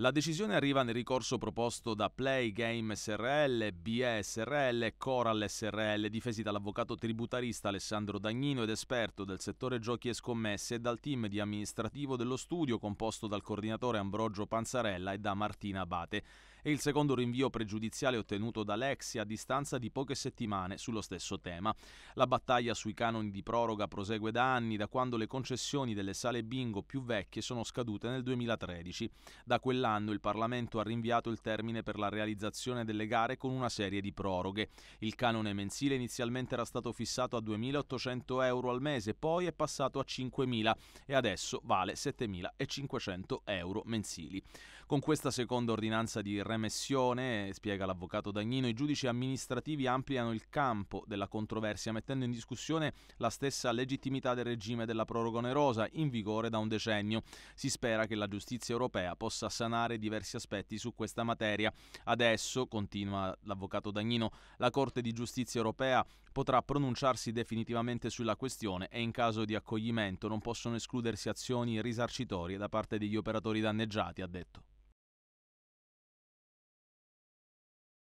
La decisione arriva nel ricorso proposto da Play Game SRL, BE SRL, Coral SRL, difesi dall'avvocato tributarista Alessandro Dagnino ed esperto del settore giochi e scommesse e dal team di amministrativo dello studio composto dal coordinatore Ambrogio Panzarella e da Martina Abate. E il secondo rinvio pregiudiziale ottenuto da Lexi a distanza di poche settimane sullo stesso tema. La battaglia sui canoni di proroga prosegue da anni, da quando le concessioni delle sale bingo più vecchie sono scadute nel 2013. Da quella dell'anno il Parlamento ha rinviato il termine per la realizzazione delle gare con una serie di proroghe. Il canone mensile inizialmente era stato fissato a 2.800 euro al mese, poi è passato a 5.000 e adesso vale 7.500 euro mensili. Con questa seconda ordinanza di remissione, spiega l'avvocato Dagnino, i giudici amministrativi ampliano il campo della controversia mettendo in discussione la stessa legittimità del regime della proroga onerosa in vigore da un decennio. Si spera che la giustizia europea possa sanare aggiornare diversi aspetti su questa materia. Adesso, continua l'avvocato Dagnino, la Corte di giustizia europea potrà pronunciarsi definitivamente sulla questione e in caso di accoglimento non possono escludersi azioni risarcitorie da parte degli operatori danneggiati, ha detto.